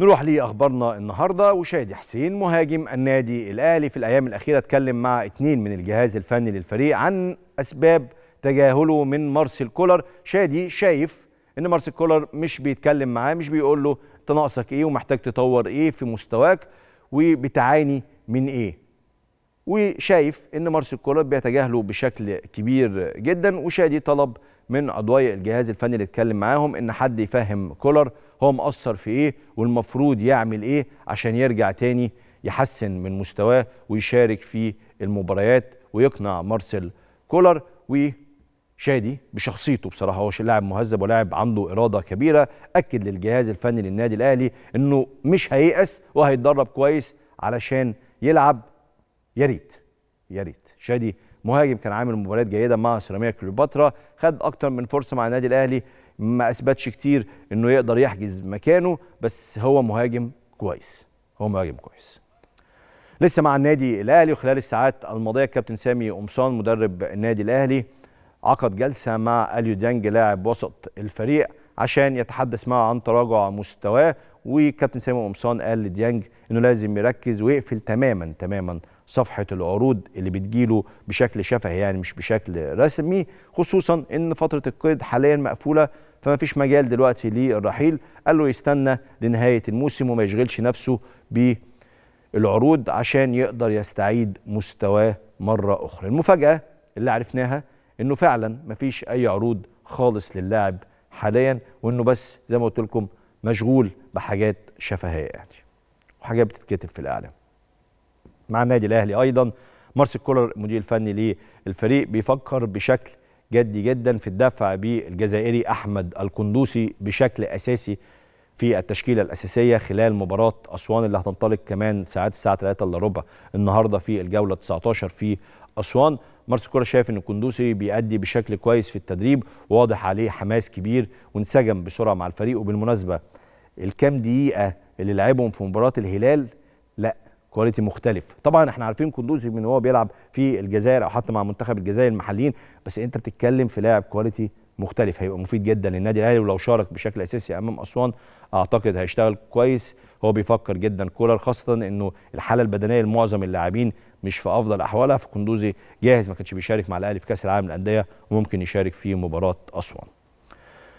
نروح لأخبارنا النهاردة وشادي حسين مهاجم النادي الأهلي في الأيام الأخيرة اتكلم مع اتنين من الجهاز الفني للفريق عن أسباب تجاهله من مارسيل كولر شادي شايف ان مارسيل كولر مش بيتكلم معاه مش بيقول له انت ناقصك ايه ومحتاج تطور ايه في مستواك وبتعاني من ايه وشايف ان مارسيل كولر بيتجاهله بشكل كبير جدا وشادي طلب من اضواء الجهاز الفني اللي اتكلم معاهم ان حد يفهم كولر هو مقصر في ايه والمفروض يعمل ايه عشان يرجع تاني يحسن من مستواه ويشارك في المباريات ويقنع مارسيل كولر وشادي بشخصيته بصراحه هو لاعب مهذب ولاعب عنده اراده كبيره اكد للجهاز الفني للنادي الاهلي انه مش هييأس وهيتدرب كويس علشان يلعب يا ريت يا ريت شادي مهاجم كان عامل مباريات جيده مع سيراميكا كليوباترا خد اكتر من فرصه مع النادي الاهلي ما اثبتش كتير انه يقدر يحجز مكانه بس هو مهاجم كويس هو مهاجم كويس لسه مع النادي الاهلي وخلال الساعات الماضيه كابتن سامي قمصان مدرب النادي الاهلي عقد جلسه مع اليو ديانج لاعب وسط الفريق عشان يتحدث معه عن تراجع مستواه وكابتن سامي قمصان قال لديانج انه لازم يركز ويقفل تماما تماما صفحه العروض اللي بتجيله بشكل شفهي يعني مش بشكل رسمي خصوصا ان فتره القيد حاليا مقفوله فما فيش مجال دلوقتي للرحيل قال له يستنى لنهايه الموسم وما يشغلش نفسه بالعروض عشان يقدر يستعيد مستواه مره اخرى المفاجاه اللي عرفناها انه فعلا ما فيش اي عروض خالص للاعب حاليا وانه بس زي ما قلت لكم مشغول بحاجات شفهيه يعني وحاجات بتتكتب في الاعلام مع النادي الاهلي ايضا مارسيل كولر المدير الفني للفريق بيفكر بشكل جدي جدا في الدفع بالجزائري احمد القندوسي بشكل اساسي في التشكيله الاساسيه خلال مباراه اسوان اللي هتنطلق كمان ساعات الساعه 3 الا ربع النهارده في الجوله 19 في اسوان مارس الكوره شايف ان القندوسي بيأدي بشكل كويس في التدريب واضح عليه حماس كبير وانسجم بسرعه مع الفريق وبالمناسبه الكام دقيقه اللي لعبهم في مباراه الهلال لا كواليتي مختلف طبعا احنا عارفين كندوزي من هو بيلعب في الجزائر او حتى مع منتخب الجزائر المحليين بس انت بتتكلم في لاعب كواليتي مختلف هيبقى مفيد جدا للنادي الاهلي ولو شارك بشكل اساسي امام اسوان اعتقد هيشتغل كويس هو بيفكر جدا كولر خاصه انه الحاله البدنيه لمعظم اللاعبين مش في افضل احوالها فكندوزي جاهز ما كانش بيشارك مع الاهلي في كاس العالم للانديه وممكن يشارك في مباراه اسوان